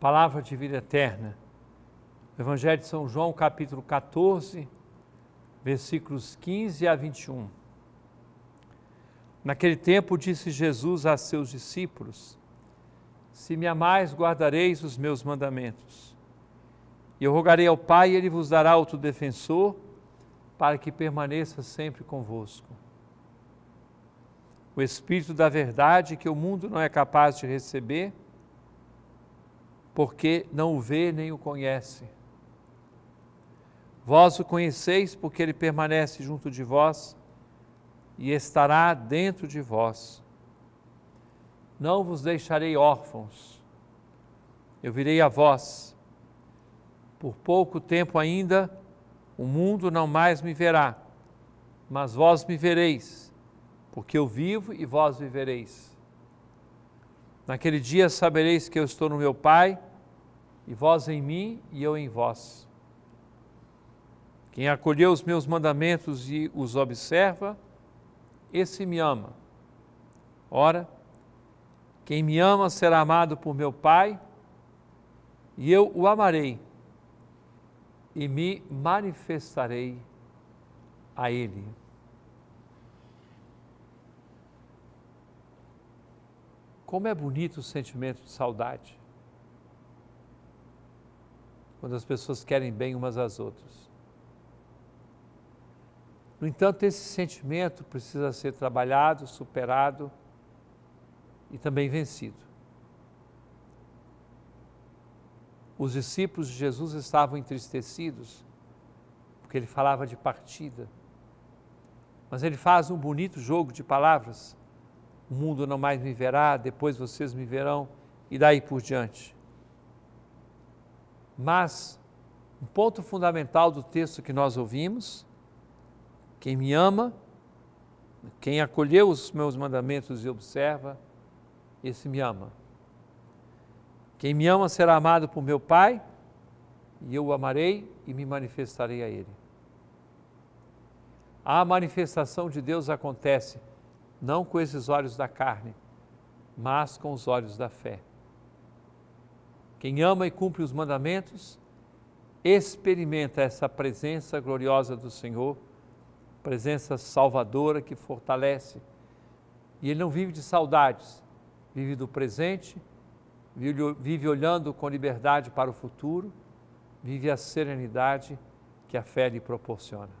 palavra de vida eterna. Evangelho de São João, capítulo 14, versículos 15 a 21. Naquele tempo disse Jesus a seus discípulos: Se me amais, guardareis os meus mandamentos. E eu rogarei ao Pai, e ele vos dará outro defensor, para que permaneça sempre convosco. O Espírito da Verdade, que o mundo não é capaz de receber, porque não o vê nem o conhece. Vós o conheceis porque ele permanece junto de vós e estará dentro de vós. Não vos deixarei órfãos, eu virei a vós. Por pouco tempo ainda, o mundo não mais me verá, mas vós me vereis, porque eu vivo e vós vivereis. Naquele dia sabereis que eu estou no meu Pai, e vós em mim e eu em vós. Quem acolheu os meus mandamentos e os observa, esse me ama. Ora, quem me ama será amado por meu Pai, e eu o amarei e me manifestarei a Ele. Como é bonito o sentimento de saudade. Quando as pessoas querem bem umas às outras. No entanto, esse sentimento precisa ser trabalhado, superado e também vencido. Os discípulos de Jesus estavam entristecidos porque ele falava de partida. Mas ele faz um bonito jogo de palavras o mundo não mais me verá, depois vocês me verão, e daí por diante. Mas, um ponto fundamental do texto que nós ouvimos, quem me ama, quem acolheu os meus mandamentos e observa, esse me ama. Quem me ama será amado por meu Pai, e eu o amarei e me manifestarei a Ele. A manifestação de Deus acontece não com esses olhos da carne, mas com os olhos da fé. Quem ama e cumpre os mandamentos, experimenta essa presença gloriosa do Senhor, presença salvadora que fortalece. E ele não vive de saudades, vive do presente, vive, olhando com liberdade para o futuro, vive a serenidade que a fé lhe proporciona